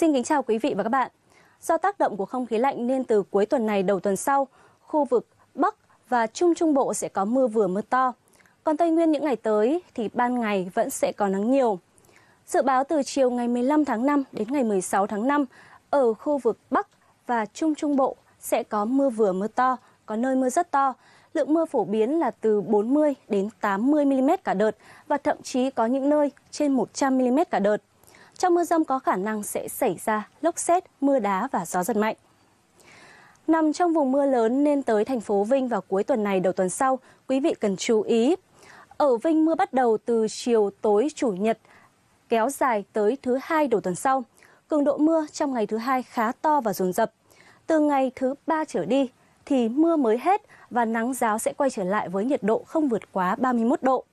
Xin kính chào quý vị và các bạn. Do tác động của không khí lạnh nên từ cuối tuần này đầu tuần sau, khu vực Bắc và Trung Trung Bộ sẽ có mưa vừa mưa to. Còn Tây Nguyên những ngày tới thì ban ngày vẫn sẽ có nắng nhiều. Dự báo từ chiều ngày 15 tháng 5 đến ngày 16 tháng 5, ở khu vực Bắc và Trung Trung Bộ sẽ có mưa vừa mưa to, có nơi mưa rất to. Lượng mưa phổ biến là từ 40 đến 80 mm cả đợt và thậm chí có những nơi trên 100 mm cả đợt. Trong mưa rông có khả năng sẽ xảy ra lốc xét, mưa đá và gió giật mạnh. Nằm trong vùng mưa lớn nên tới thành phố Vinh vào cuối tuần này đầu tuần sau, quý vị cần chú ý. Ở Vinh mưa bắt đầu từ chiều tối chủ nhật, kéo dài tới thứ hai đầu tuần sau. Cường độ mưa trong ngày thứ hai khá to và dồn dập. Từ ngày thứ ba trở đi thì mưa mới hết và nắng giáo sẽ quay trở lại với nhiệt độ không vượt quá 31 độ.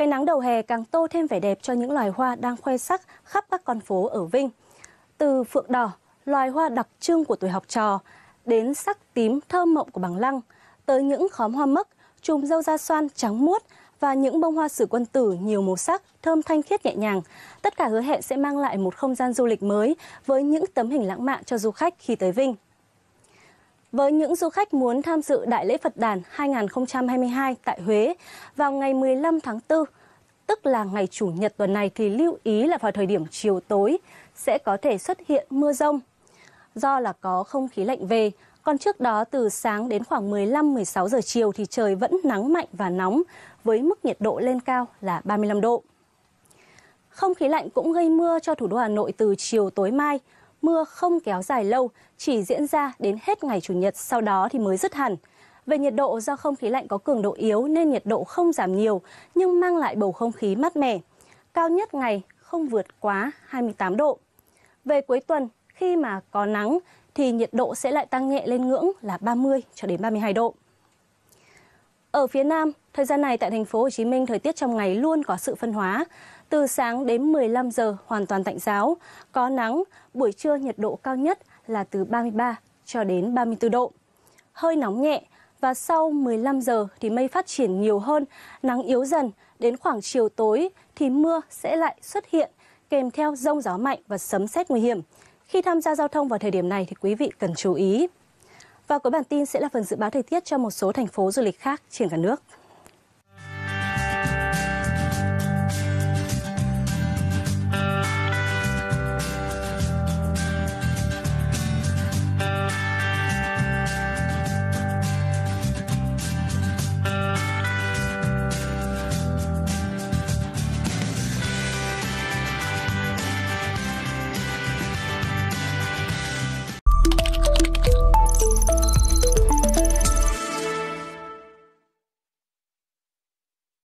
Cái nắng đầu hè càng tô thêm vẻ đẹp cho những loài hoa đang khoe sắc khắp các con phố ở Vinh. Từ phượng đỏ, loài hoa đặc trưng của tuổi học trò, đến sắc tím thơm mộng của bằng lăng, tới những khóm hoa mấc, chùm dâu da xoan trắng muốt và những bông hoa sử quân tử nhiều màu sắc, thơm thanh khiết nhẹ nhàng. Tất cả hứa hẹn sẽ mang lại một không gian du lịch mới với những tấm hình lãng mạn cho du khách khi tới Vinh với những du khách muốn tham dự Đại lễ Phật đàn 2022 tại Huế vào ngày 15 tháng 4, tức là ngày Chủ nhật tuần này thì lưu ý là vào thời điểm chiều tối sẽ có thể xuất hiện mưa rông. Do là có không khí lạnh về, còn trước đó từ sáng đến khoảng 15-16 giờ chiều thì trời vẫn nắng mạnh và nóng với mức nhiệt độ lên cao là 35 độ. Không khí lạnh cũng gây mưa cho thủ đô Hà Nội từ chiều tối mai – mưa không kéo dài lâu, chỉ diễn ra đến hết ngày Chủ nhật, sau đó thì mới dứt hẳn. Về nhiệt độ do không khí lạnh có cường độ yếu nên nhiệt độ không giảm nhiều nhưng mang lại bầu không khí mát mẻ. Cao nhất ngày không vượt quá 28 độ. Về cuối tuần khi mà có nắng thì nhiệt độ sẽ lại tăng nhẹ lên ngưỡng là 30 cho đến 32 độ. Ở phía Nam, thời gian này tại thành phố Hồ Chí Minh thời tiết trong ngày luôn có sự phân hóa. Từ sáng đến 15 giờ hoàn toàn tạnh giáo, có nắng, buổi trưa nhiệt độ cao nhất là từ 33 cho đến 34 độ. Hơi nóng nhẹ và sau 15 giờ thì mây phát triển nhiều hơn, nắng yếu dần, đến khoảng chiều tối thì mưa sẽ lại xuất hiện kèm theo rông gió mạnh và sấm sét nguy hiểm. Khi tham gia giao thông vào thời điểm này thì quý vị cần chú ý. Và cuối bản tin sẽ là phần dự báo thời tiết cho một số thành phố du lịch khác trên cả nước.